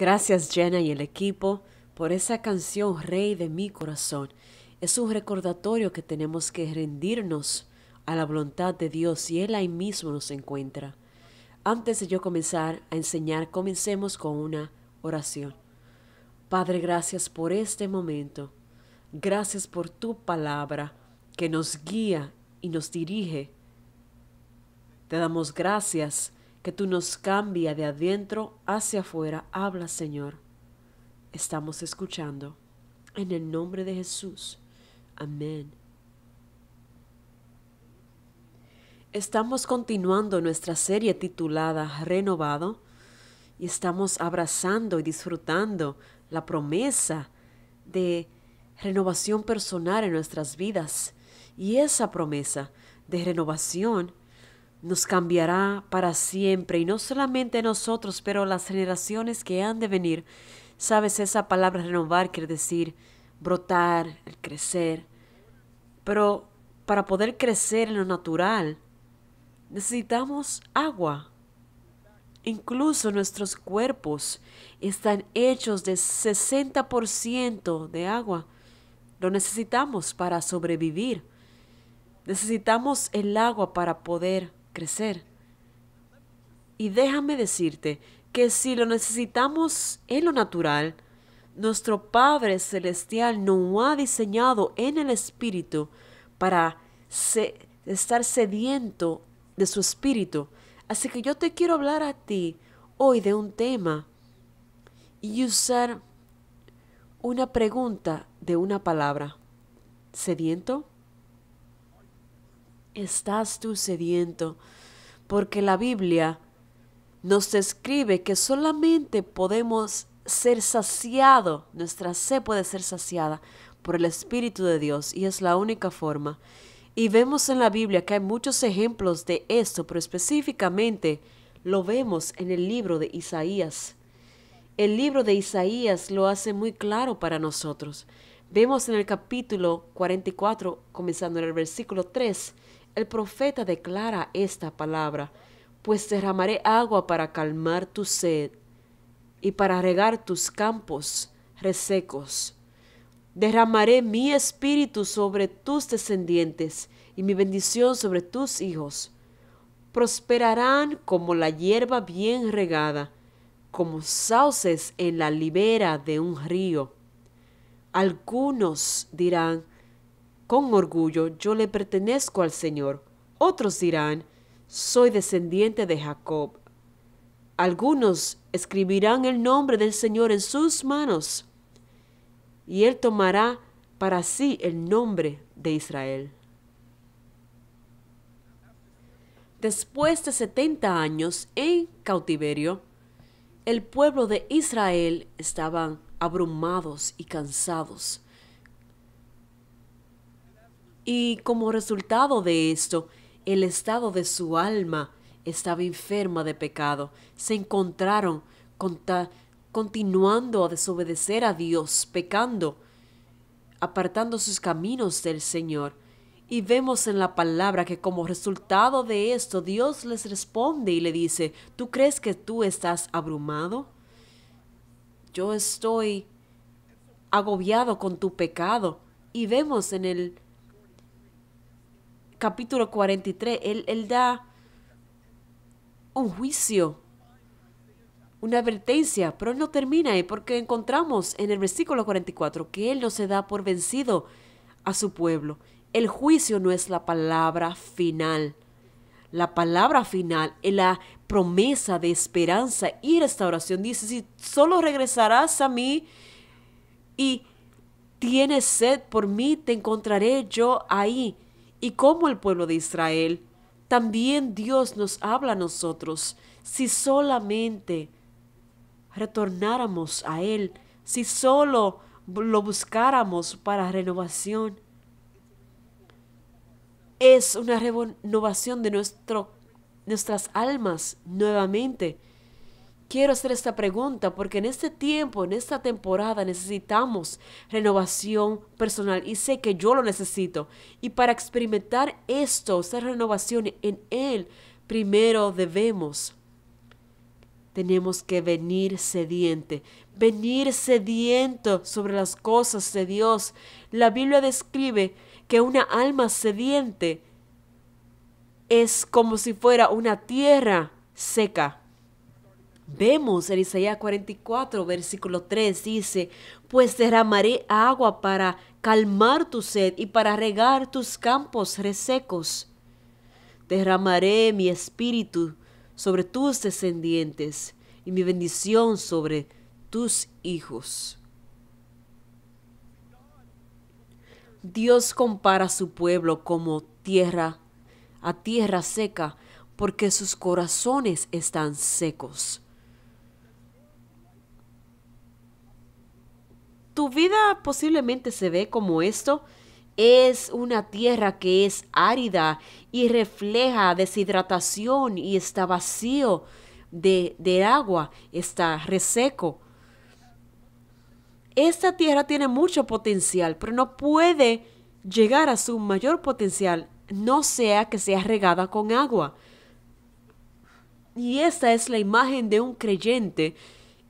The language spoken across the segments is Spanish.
Gracias Jenna y el equipo por esa canción Rey de mi corazón. Es un recordatorio que tenemos que rendirnos a la voluntad de Dios y Él ahí mismo nos encuentra. Antes de yo comenzar a enseñar, comencemos con una oración. Padre, gracias por este momento. Gracias por tu palabra que nos guía y nos dirige. Te damos gracias que tú nos cambia de adentro hacia afuera. Habla, Señor. Estamos escuchando. En el nombre de Jesús. Amén. Estamos continuando nuestra serie titulada Renovado y estamos abrazando y disfrutando la promesa de renovación personal en nuestras vidas. Y esa promesa de renovación nos cambiará para siempre y no solamente nosotros, pero las generaciones que han de venir. Sabes, esa palabra renovar quiere decir brotar, crecer. Pero para poder crecer en lo natural, necesitamos agua. Incluso nuestros cuerpos están hechos de 60% de agua. Lo necesitamos para sobrevivir. Necesitamos el agua para poder crecer. Y déjame decirte que si lo necesitamos en lo natural, nuestro Padre Celestial no ha diseñado en el Espíritu para estar sediento de su Espíritu. Así que yo te quiero hablar a ti hoy de un tema y usar una pregunta de una palabra. ¿Sediento? estás tú sediento? Porque la Biblia nos describe que solamente podemos ser saciado, nuestra sed puede ser saciada por el Espíritu de Dios y es la única forma. Y vemos en la Biblia que hay muchos ejemplos de esto, pero específicamente lo vemos en el libro de Isaías. El libro de Isaías lo hace muy claro para nosotros. Vemos en el capítulo 44, comenzando en el versículo 3, el profeta declara esta palabra, pues derramaré agua para calmar tu sed y para regar tus campos resecos. Derramaré mi espíritu sobre tus descendientes y mi bendición sobre tus hijos. Prosperarán como la hierba bien regada, como sauces en la libera de un río. Algunos dirán, con orgullo, yo le pertenezco al Señor. Otros dirán, soy descendiente de Jacob. Algunos escribirán el nombre del Señor en sus manos, y Él tomará para sí el nombre de Israel. Después de setenta años en cautiverio, el pueblo de Israel estaban abrumados y cansados y como resultado de esto, el estado de su alma estaba enferma de pecado. Se encontraron continuando a desobedecer a Dios, pecando, apartando sus caminos del Señor. Y vemos en la palabra que como resultado de esto Dios les responde y le dice, ¿tú crees que tú estás abrumado? Yo estoy agobiado con tu pecado. Y vemos en el capítulo 43, él, da un juicio, una advertencia, pero él no termina ahí porque encontramos en el versículo 44 que él no se da por vencido a su pueblo. El juicio no es la palabra final. La palabra final es la promesa de esperanza y restauración. Dice, si solo regresarás a mí y tienes sed por mí, te encontraré yo ahí y como el pueblo de Israel, también Dios nos habla a nosotros si solamente retornáramos a Él, si solo lo buscáramos para renovación. Es una renovación de nuestro, nuestras almas nuevamente quiero hacer esta pregunta porque en este tiempo, en esta temporada, necesitamos renovación personal y sé que yo lo necesito. Y para experimentar esto, esta renovación en Él, primero debemos, tenemos que venir sediente, venir sediento sobre las cosas de Dios. La Biblia describe que una alma sediente es como si fuera una tierra seca Vemos en Isaías 44, versículo 3, dice, pues derramaré agua para calmar tu sed y para regar tus campos resecos. Derramaré mi espíritu sobre tus descendientes y mi bendición sobre tus hijos. Dios compara a su pueblo como tierra, a tierra seca, porque sus corazones están secos. tu vida posiblemente se ve como esto. Es una tierra que es árida y refleja deshidratación y está vacío de, agua, está reseco. Esta tierra tiene mucho potencial, pero no puede llegar a su mayor potencial, no sea que sea regada con agua. Y esta es la imagen de un creyente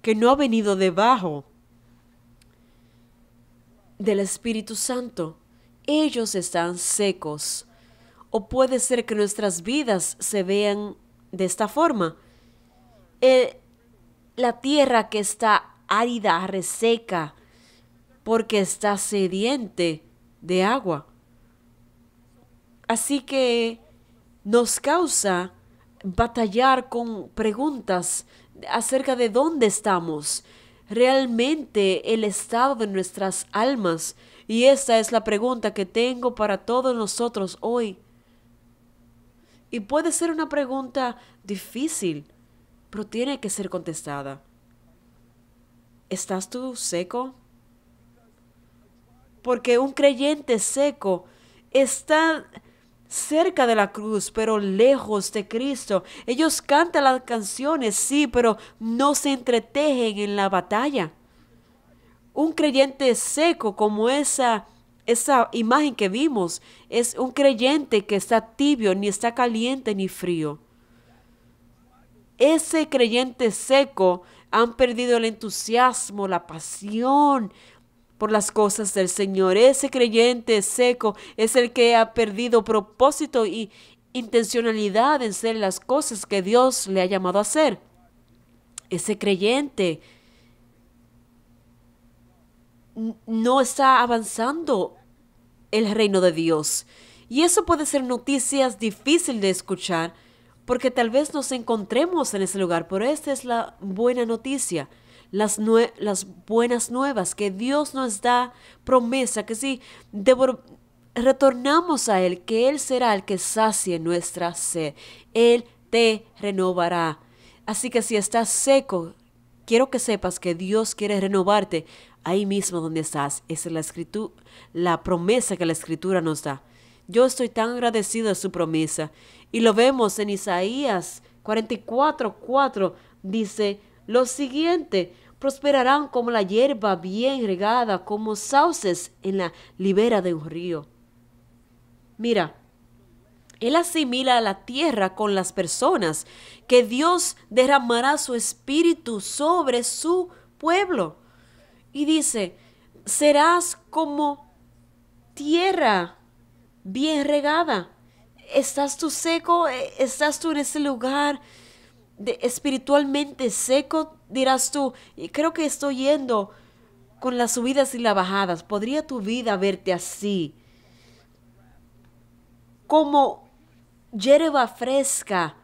que no ha venido debajo del Espíritu Santo. Ellos están secos. O puede ser que nuestras vidas se vean de esta forma. Eh, la tierra que está árida, reseca, porque está sediente de agua. Así que nos causa batallar con preguntas acerca de dónde estamos, realmente el estado de nuestras almas? Y esta es la pregunta que tengo para todos nosotros hoy. Y puede ser una pregunta difícil, pero tiene que ser contestada. ¿Estás tú seco? Porque un creyente seco está cerca de la cruz, pero lejos de Cristo. Ellos cantan las canciones, sí, pero no se entretejen en la batalla. Un creyente seco como esa esa imagen que vimos es un creyente que está tibio, ni está caliente ni frío. Ese creyente seco han perdido el entusiasmo, la pasión, por las cosas del Señor. Ese creyente seco es el que ha perdido propósito y intencionalidad en ser las cosas que Dios le ha llamado a hacer. Ese creyente no está avanzando el reino de Dios. Y eso puede ser noticias difíciles de escuchar, porque tal vez nos encontremos en ese lugar, pero esta es la buena noticia las, buenas nuevas que Dios nos da promesa, que si retornamos a Él, que Él será el que sacie nuestra sed, Él te renovará. Así que si estás seco, quiero que sepas que Dios quiere renovarte ahí mismo donde estás. Esa es la, escritura, la promesa que la escritura nos da. Yo estoy tan agradecido de su promesa. Y lo vemos en Isaías 44, 4. Dice, lo siguiente, prosperarán como la hierba bien regada, como sauces en la libera de un río. Mira, él asimila a la tierra con las personas, que Dios derramará su espíritu sobre su pueblo. Y dice, serás como tierra bien regada. Estás tú seco, eh, estás tú en ese lugar espiritualmente seco, dirás tú, y creo que estoy yendo con las subidas y las bajadas. ¿Podría tu vida verte así? Como hierba fresca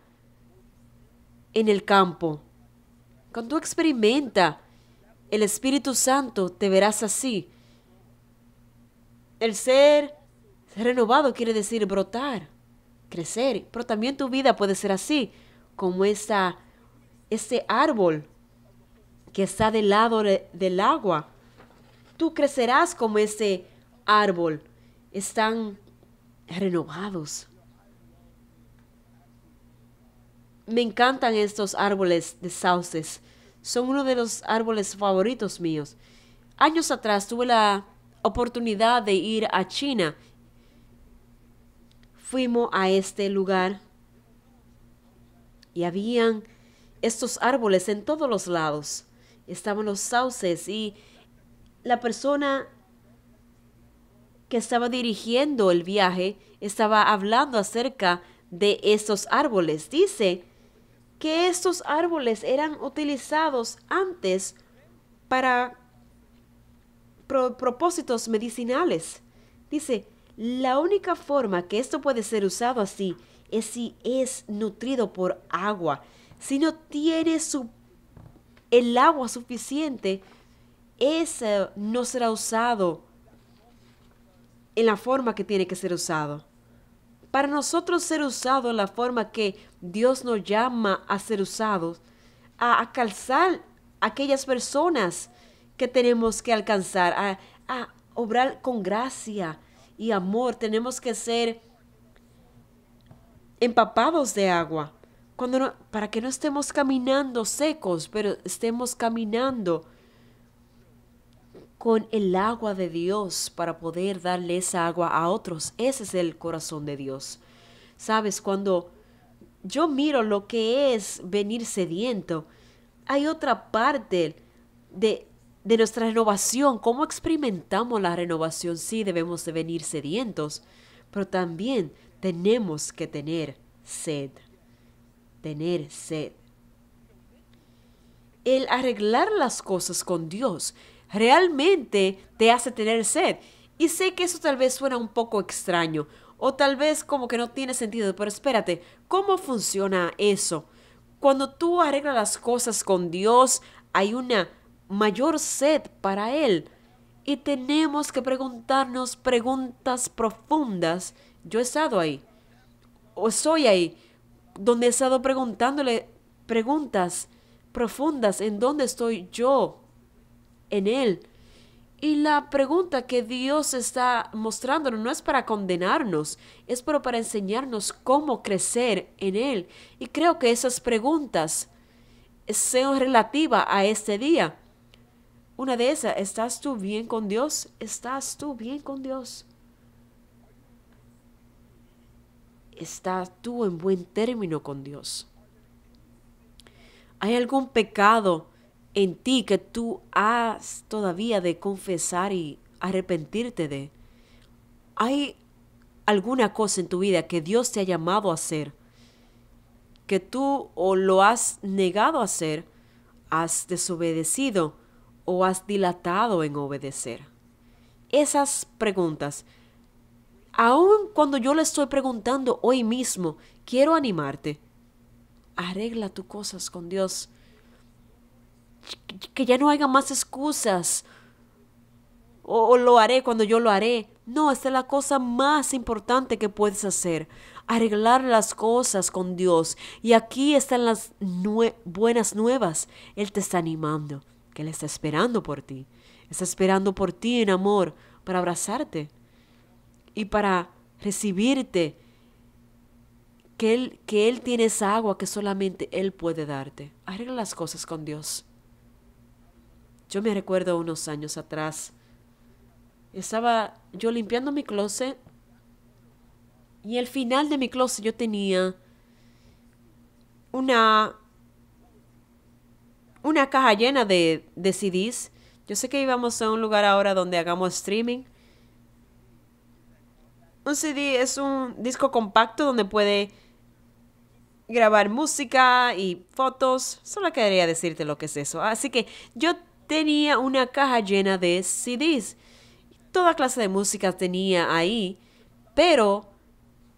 en el campo. Cuando experimenta el Espíritu Santo, te verás así. El ser renovado quiere decir brotar, crecer, pero también tu vida puede ser así como esa, ese árbol que está del lado del agua. Tú crecerás como ese árbol. Están renovados. Me encantan estos árboles de sauces. Son uno de los árboles favoritos míos. Años atrás tuve la oportunidad de ir a China. Fuimos a este lugar y habían estos árboles en todos los lados. Estaban los sauces y la persona que estaba dirigiendo el viaje estaba hablando acerca de estos árboles. Dice que estos árboles eran utilizados antes para propósitos medicinales. Dice, la única forma que esto puede ser usado así es si es nutrido por agua. Si no tiene el agua suficiente, ese no será usado en la forma que tiene que ser usado. Para nosotros ser usado en la forma que Dios nos llama a ser usados, a, calzar aquellas personas que tenemos que alcanzar, a obrar con gracia y amor. Tenemos que ser empapados de agua, cuando para que no estemos caminando secos, pero estemos caminando con el agua de Dios para poder darle esa agua a otros. Ese es el corazón de Dios. Sabes, cuando yo miro lo que es venir sediento, hay otra parte de, de nuestra renovación, cómo experimentamos la renovación. Sí, debemos de venir sedientos, pero también tenemos que tener sed, tener sed. El arreglar las cosas con Dios realmente te hace tener sed. Y sé que eso tal vez suena un poco extraño o tal vez como que no tiene sentido, pero espérate, ¿cómo funciona eso? Cuando tú arreglas las cosas con Dios, hay una mayor sed para Él. Y tenemos que preguntarnos preguntas profundas yo he estado ahí, o soy ahí, donde he estado preguntándole preguntas profundas en dónde estoy yo en Él. Y la pregunta que Dios está mostrándonos no es para condenarnos, es pero para enseñarnos cómo crecer en Él. Y creo que esas preguntas sean relativas a este día. Una de esas, ¿estás tú bien con Dios? ¿Estás tú bien con Dios? estás tú en buen término con Dios? ¿Hay algún pecado en ti que tú has todavía de confesar y arrepentirte de? ¿Hay alguna cosa en tu vida que Dios te ha llamado a hacer? que tú o lo has negado a hacer, has desobedecido o has dilatado en obedecer. Esas preguntas Aún cuando yo le estoy preguntando hoy mismo, quiero animarte. Arregla tus cosas con Dios. Que ya no haya más excusas. O, lo haré cuando yo lo haré. No, esta es la cosa más importante que puedes hacer. Arreglar las cosas con Dios. Y aquí están las buenas nuevas. Él te está animando, que Él está esperando por ti. Está esperando por ti en amor para abrazarte y para recibirte, que él, que él tiene esa agua que solamente Él puede darte. Arregla las cosas con Dios. Yo me recuerdo unos años atrás, estaba yo limpiando mi closet y al final de mi closet yo tenía una, una caja llena de, de CDs. Yo sé que íbamos a un lugar ahora donde hagamos streaming un CD es un disco compacto donde puede grabar música y fotos. Solo quería decirte lo que es eso. Así que yo tenía una caja llena de CDs. Toda clase de música tenía ahí, pero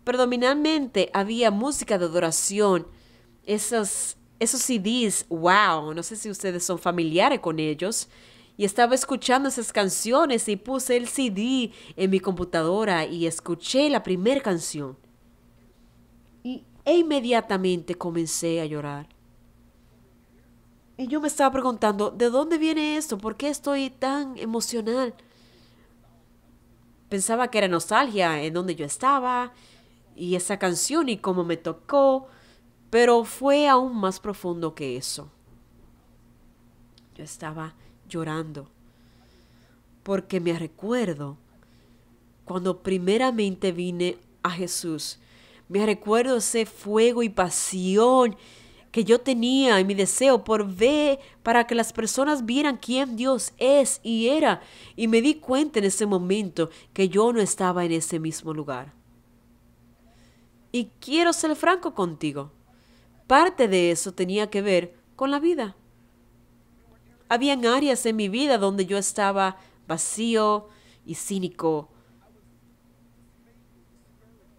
predominantemente había música de adoración. Esos, esos CDs, wow, no sé si ustedes son familiares con ellos, y estaba escuchando esas canciones y puse el CD en mi computadora y escuché la primera canción. Y e inmediatamente comencé a llorar. Y yo me estaba preguntando, ¿de dónde viene esto? ¿Por qué estoy tan emocional? Pensaba que era nostalgia en donde yo estaba y esa canción y cómo me tocó, pero fue aún más profundo que eso. Yo estaba llorando, porque me recuerdo cuando primeramente vine a Jesús, me recuerdo ese fuego y pasión que yo tenía y mi deseo por ver, para que las personas vieran quién Dios es y era. Y me di cuenta en ese momento que yo no estaba en ese mismo lugar. Y quiero ser franco contigo. Parte de eso tenía que ver con la vida. Habían áreas en mi vida donde yo estaba vacío y cínico.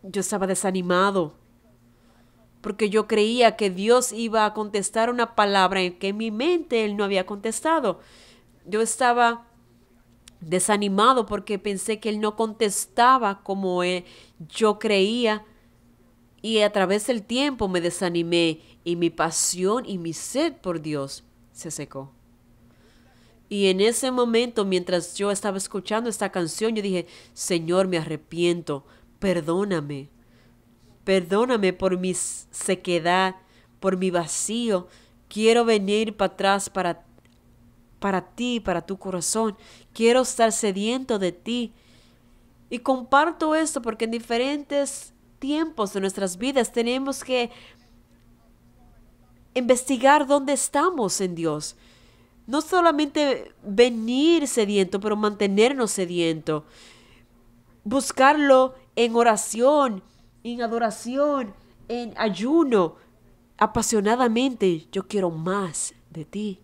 Yo estaba desanimado porque yo creía que Dios iba a contestar una palabra en que en mi mente Él no había contestado. Yo estaba desanimado porque pensé que Él no contestaba como e, yo creía y a través del tiempo me desanimé y mi pasión y mi sed por Dios se secó. Y en ese momento, mientras yo estaba escuchando esta canción, yo dije, Señor, me arrepiento, perdóname, perdóname por mi sequedad, por mi vacío. Quiero venir para atrás para, para ti, para tu corazón. Quiero estar sediento de ti. Y comparto esto porque en diferentes tiempos de nuestras vidas tenemos que investigar dónde estamos en Dios no solamente venir sediento, pero mantenernos sediento. Buscarlo en oración, en adoración, en ayuno, apasionadamente. Yo quiero más de ti.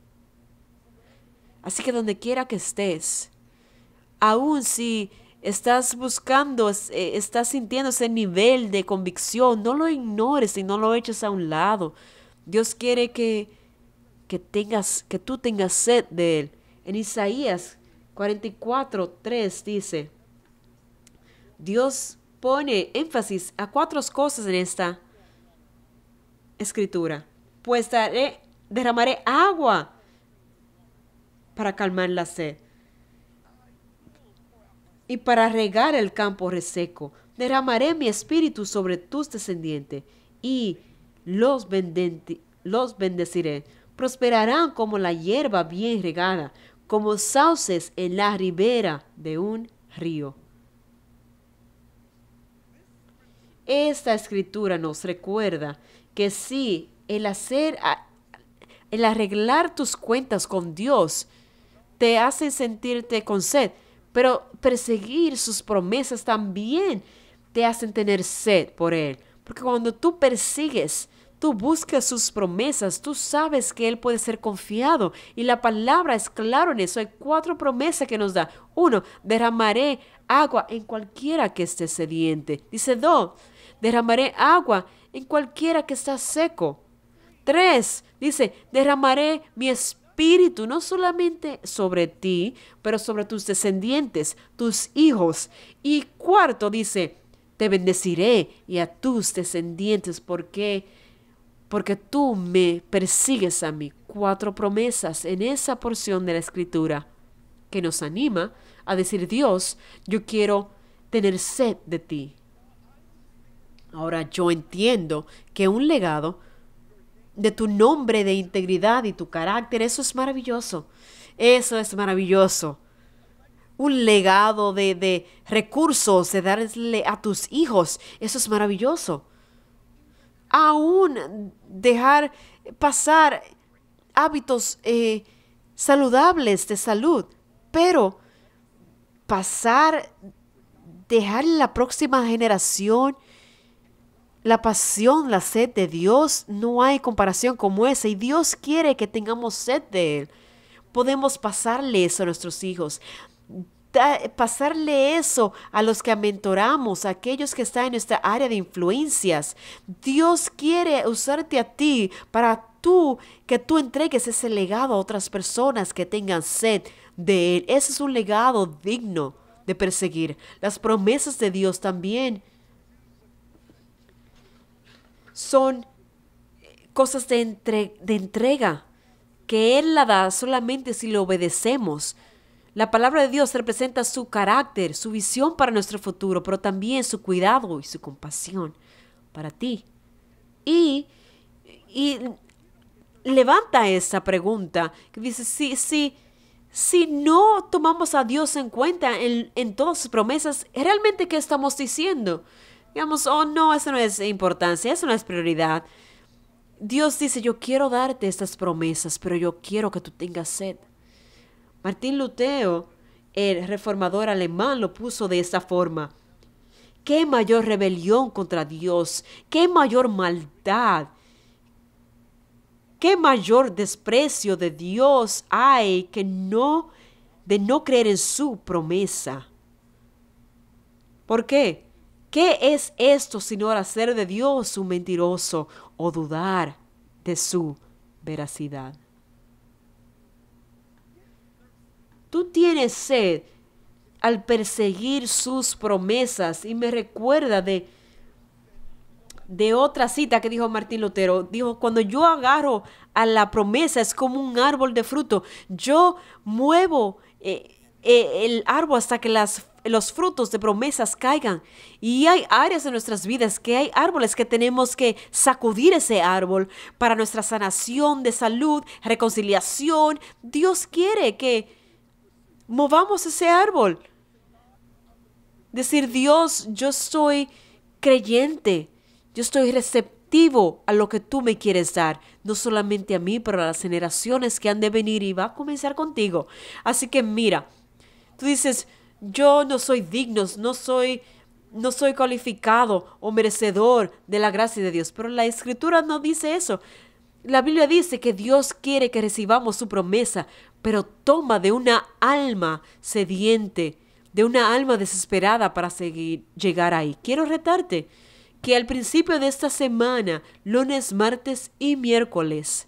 Así que donde quiera que estés, aun si estás buscando, eh, estás sintiendo ese nivel de convicción, no lo ignores y no lo eches a un lado. Dios quiere que que, tengas, que tú tengas sed de Él. En Isaías 44, 3 dice, Dios pone énfasis a cuatro cosas en esta escritura. Pues daré, derramaré agua para calmar la sed y para regar el campo reseco. Derramaré mi espíritu sobre tus descendientes y los, los bendeciré prosperarán como la hierba bien regada, como sauces en la ribera de un río. Esta escritura nos recuerda que si el hacer, el arreglar tus cuentas con Dios te hace sentirte con sed, pero perseguir sus promesas también te hacen tener sed por Él. Porque cuando tú persigues Tú buscas sus promesas, tú sabes que Él puede ser confiado y la palabra es claro en eso. Hay cuatro promesas que nos da. Uno, derramaré agua en cualquiera que esté sediente. Dice dos, derramaré agua en cualquiera que está seco. Tres, dice, derramaré mi espíritu no solamente sobre ti, pero sobre tus descendientes, tus hijos. Y cuarto, dice, te bendeciré y a tus descendientes porque porque tú me persigues a mí. Cuatro promesas en esa porción de la escritura que nos anima a decir, Dios, yo quiero tener sed de ti. Ahora yo entiendo que un legado de tu nombre de integridad y tu carácter, eso es maravilloso. Eso es maravilloso. Un legado de, de recursos, de darle a tus hijos, eso es maravilloso aún dejar pasar hábitos eh, saludables de salud, pero pasar, dejar la próxima generación la pasión, la sed de Dios, no hay comparación como esa y Dios quiere que tengamos sed de Él. Podemos pasarle eso a nuestros hijos pasarle eso a los que mentoramos, a aquellos que están en nuestra área de influencias. Dios quiere usarte a ti para tú, que tú entregues ese legado a otras personas que tengan sed de Él. Ese es un legado digno de perseguir. Las promesas de Dios también son eh, cosas de, de entrega que Él la da solamente si lo obedecemos. La palabra de Dios representa su carácter, su visión para nuestro futuro, pero también su cuidado y su compasión para ti. Y, levanta esa pregunta que dice, si, si, si no tomamos a Dios en cuenta en, en todas sus promesas, ¿realmente qué estamos diciendo? Digamos, oh no, eso no es importancia, eso no es prioridad. Dios dice, yo quiero darte estas promesas, pero yo quiero que tú tengas sed. Martín Lutero, el reformador alemán, lo puso de esa forma. ¿Qué mayor rebelión contra Dios? ¿Qué mayor maldad? ¿Qué mayor desprecio de Dios hay que no de no creer en su promesa? ¿Por qué? ¿Qué es esto sino hacer de Dios un mentiroso o dudar de su veracidad? Tú tienes sed al perseguir sus promesas. Y me recuerda de, de otra cita que dijo Martín Lutero. Dijo, cuando yo agarro a la promesa es como un árbol de fruto. Yo muevo eh, eh, el árbol hasta que los frutos de promesas caigan. Y hay áreas de nuestras vidas que hay árboles que tenemos que sacudir ese árbol para nuestra sanación de salud, reconciliación. Dios quiere que Movamos ese árbol. Decir, Dios, yo soy creyente, yo estoy receptivo a lo que tú me quieres dar, no solamente a mí, pero a las generaciones que han de venir y va a comenzar contigo. Así que mira, tú dices, yo no soy digno, no soy no soy cualificado o merecedor de la gracia de Dios, pero la escritura no dice eso. La Biblia dice que Dios quiere que recibamos su promesa pero toma de una alma sediente, de una alma desesperada para seguir, llegar ahí. Quiero retarte que al principio de esta semana, lunes, martes y miércoles,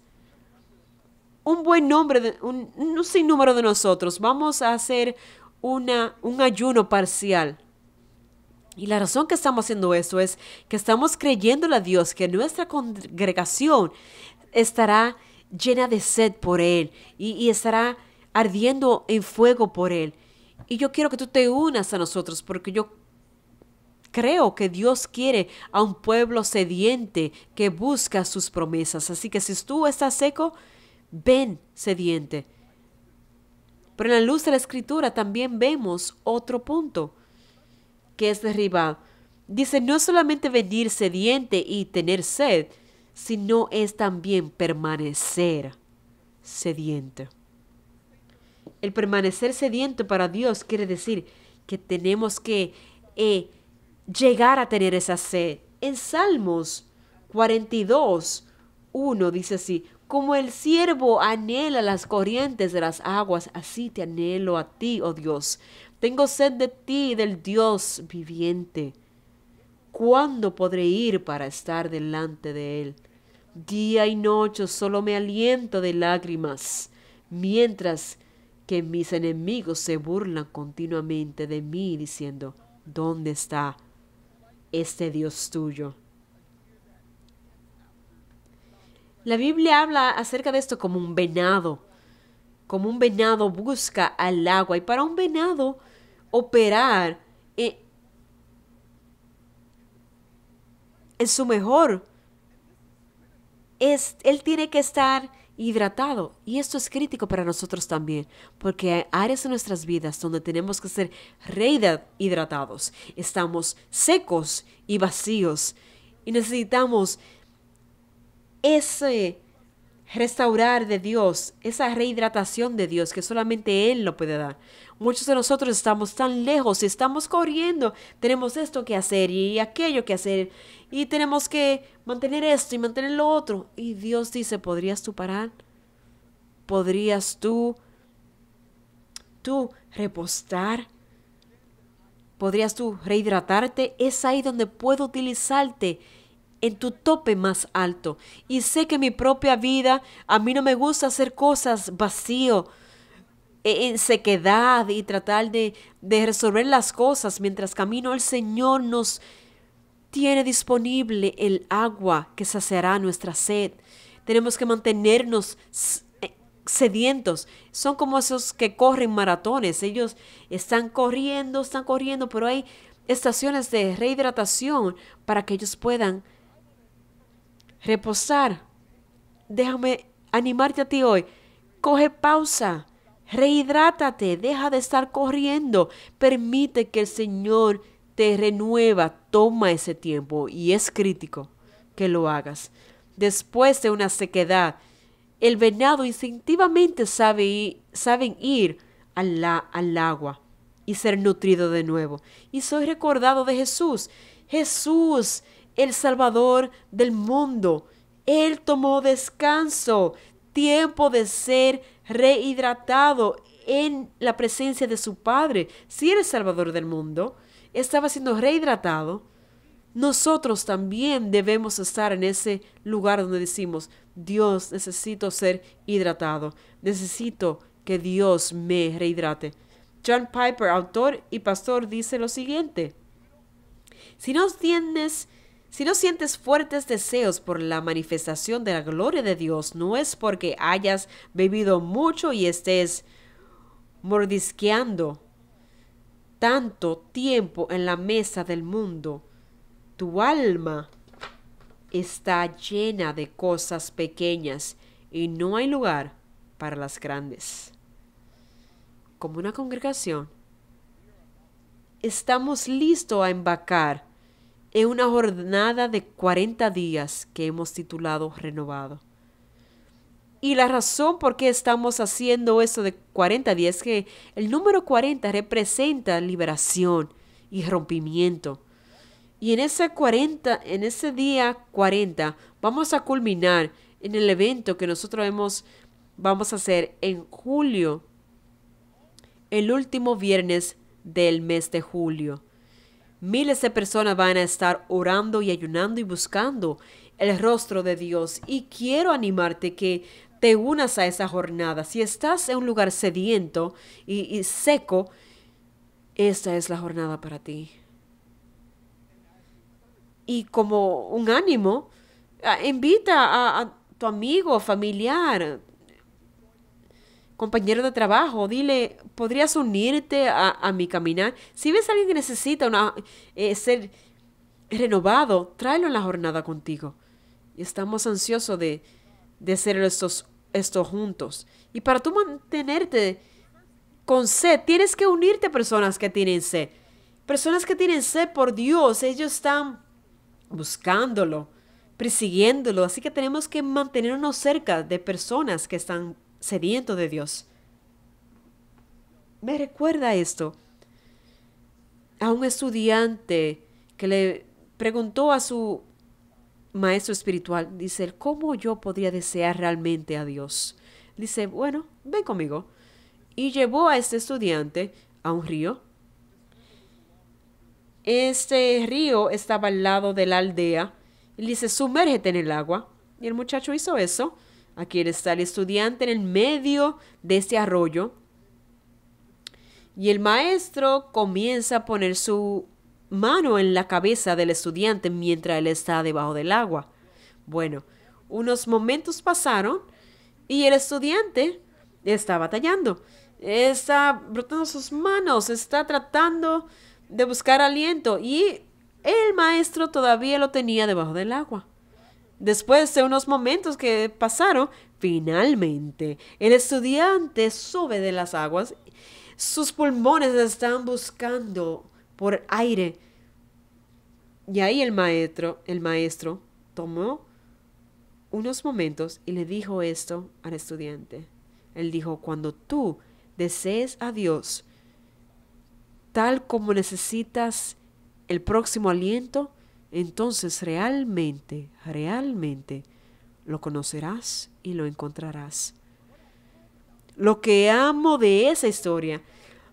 un buen nombre, de, un, sinnúmero de nosotros, vamos a hacer un ayuno parcial. Y la razón que estamos haciendo eso es que estamos creyéndole a Dios que nuestra congregación estará llena de sed por Él y, estará ardiendo en fuego por Él. Y yo quiero que tú te unas a nosotros porque yo creo que Dios quiere a un pueblo sediente que busca sus promesas. Así que si tú estás seco, ven sediente. Pero en la luz de la escritura también vemos otro punto que es derribado. Dice, no solamente venir sediente y tener sed, sino es también permanecer sediente. El permanecer sediento para Dios quiere decir que tenemos que eh, llegar a tener esa sed. En Salmos 42, 1 dice así, como el siervo anhela las corrientes de las aguas, así te anhelo a ti, oh Dios. Tengo sed de ti, del Dios viviente. ¿Cuándo podré ir para estar delante de Él? Día y noche solo me aliento de lágrimas, mientras que mis enemigos se burlan continuamente de mí diciendo, ¿dónde está este Dios tuyo? La Biblia habla acerca de esto como un venado, como un venado busca al agua y para un venado operar eh, es su mejor es, él tiene que estar hidratado. Y esto es crítico para nosotros también, porque hay áreas en nuestras vidas donde tenemos que ser rehidratados. Estamos secos y vacíos y necesitamos ese restaurar de Dios, esa rehidratación de Dios que solamente Él lo puede dar. Muchos de nosotros estamos tan lejos, y estamos corriendo, tenemos esto que hacer y aquello que hacer y tenemos que mantener esto y mantener lo otro. Y Dios dice, ¿podrías tú parar? ¿Podrías tú, tú repostar? ¿Podrías tú rehidratarte? Es ahí donde puedo utilizarte en tu tope más alto. Y sé que mi propia vida, a mí no me gusta hacer cosas vacío. Eh, en sequedad y tratar de, resolver las cosas mientras camino al Señor nos tiene disponible el agua que saciará nuestra sed. Tenemos que mantenernos eh, sedientos. Son como esos que corren maratones. Ellos están corriendo, están corriendo, pero hay estaciones de rehidratación para que ellos puedan reposar. Déjame animarte a ti hoy. Coge pausa. Rehidrátate, deja de estar corriendo, permite que el Señor te renueva, toma ese tiempo y es crítico que lo hagas. Después de una sequedad, el venado instintivamente sabe ir, saben ir al agua y ser nutrido de nuevo. Y soy recordado de Jesús. Jesús, el Salvador del mundo. Él tomó descanso tiempo de ser rehidratado en la presencia de su Padre. Si eres Salvador del mundo, estaba siendo rehidratado. Nosotros también debemos estar en ese lugar donde decimos, Dios, necesito ser hidratado, necesito que Dios me rehidrate. John Piper, autor y pastor, dice lo siguiente, si no tienes si no sientes fuertes deseos por la manifestación de la gloria de Dios, no es porque hayas bebido mucho y estés mordisqueando tanto tiempo en la mesa del mundo. Tu alma está llena de cosas pequeñas y no hay lugar para las grandes. Como una congregación, estamos listos a embacar en una jornada de 40 días que hemos titulado Renovado. Y la razón por qué estamos haciendo eso de 40 días es que el número 40 representa liberación y rompimiento. Y en ese 40, en ese día 40, vamos a culminar en el evento que nosotros hemos, vamos a hacer en julio, el último viernes del mes de julio. Miles de personas van a estar orando y ayunando y buscando el rostro de Dios. Y quiero animarte que te unas a esa jornada. Si estás en un lugar sediento y, seco, esta es la jornada para ti. Y como un ánimo, ah, invita a, a tu amigo, familiar, compañero de trabajo, dile, ¿podrías unirte a, mi caminar? Si ves a alguien que necesita una, eh, ser renovado, tráelo en la jornada contigo. Y estamos ansiosos de, de hacer estos, esto juntos. Y para tú mantenerte con sed, tienes que unirte a personas que tienen sed. Personas que tienen sed por Dios, ellos están buscándolo, persiguiéndolo. Así que tenemos que mantenernos cerca de personas que están sediento de Dios. Me recuerda esto a un estudiante que le preguntó a su maestro espiritual, dice, ¿cómo yo podría desear realmente a Dios? Dice, bueno, ven conmigo. Y llevó a este estudiante a un río. Este río estaba al lado de la aldea. Y dice, sumérgete en el agua. Y el muchacho hizo eso. Aquí está el estudiante en el medio de este arroyo. Y el maestro comienza a poner su mano en la cabeza del estudiante mientras él está debajo del agua. Bueno, unos momentos pasaron y el estudiante está batallando, está brotando sus manos, está tratando de buscar aliento y el maestro todavía lo tenía debajo del agua. Después de unos momentos que pasaron, finalmente el estudiante sube de las aguas. Sus pulmones están buscando por aire. Y ahí el maestro, el maestro tomó unos momentos y le dijo esto al estudiante. Él dijo, cuando tú desees a Dios tal como necesitas el próximo aliento, entonces realmente, realmente lo conocerás y lo encontrarás. Lo que amo de esa historia,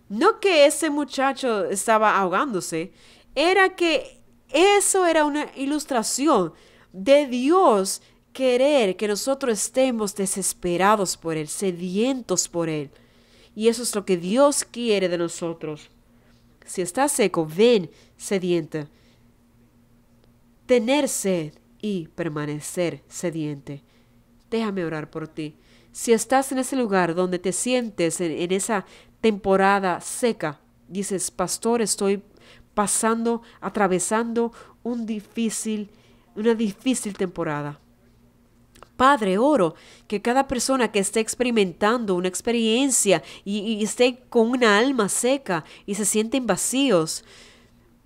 no que ese muchacho estaba ahogándose, era que eso era una ilustración de Dios querer que nosotros estemos desesperados por Él, sedientos por Él. Y eso es lo que Dios quiere de nosotros. Si estás seco, ven, sedienta tener sed y permanecer sediente. Déjame orar por ti. Si estás en ese lugar donde te sientes en, esa temporada seca, dices, pastor, estoy pasando, atravesando un difícil, una difícil temporada. Padre, oro que cada persona que esté experimentando una experiencia y, y, esté con una alma seca y se sienten vacíos,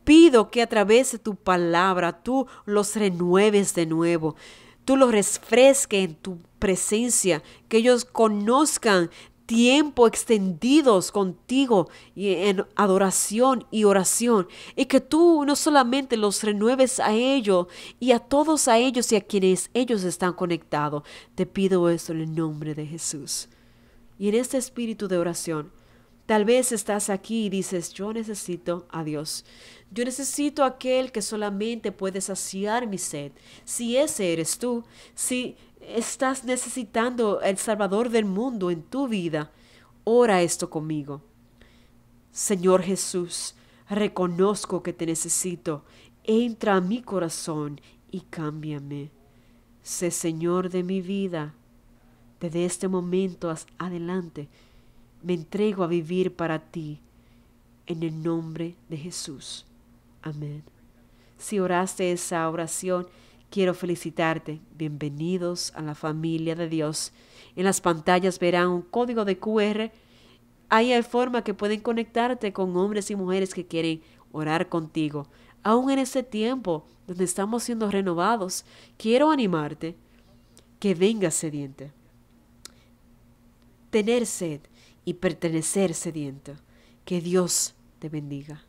pido que a través de tu palabra tú los renueves de nuevo, tú los refresques en tu presencia, que ellos conozcan tiempo extendidos contigo y en adoración y oración y que tú no solamente los renueves a ellos y a todos a ellos y a quienes ellos están conectados. Te pido eso en el nombre de Jesús. Y en este espíritu de oración, Tal vez estás aquí y dices, yo necesito a Dios. Yo necesito a aquel que solamente puede saciar mi sed. Si ese eres tú, si estás necesitando el Salvador del mundo en tu vida, ora esto conmigo. Señor Jesús, reconozco que te necesito. Entra a mi corazón y cámbiame. Sé Señor de mi vida. Desde este momento adelante me entrego a vivir para ti en el nombre de Jesús. Amén. Si oraste esa oración, quiero felicitarte. Bienvenidos a la familia de Dios. En las pantallas verán un código de QR. Ahí hay forma que pueden conectarte con hombres y mujeres que quieren orar contigo. Aún en este tiempo donde estamos siendo renovados, quiero animarte que vengas sediente. Tener sed y pertenecer sediento. Que Dios te bendiga.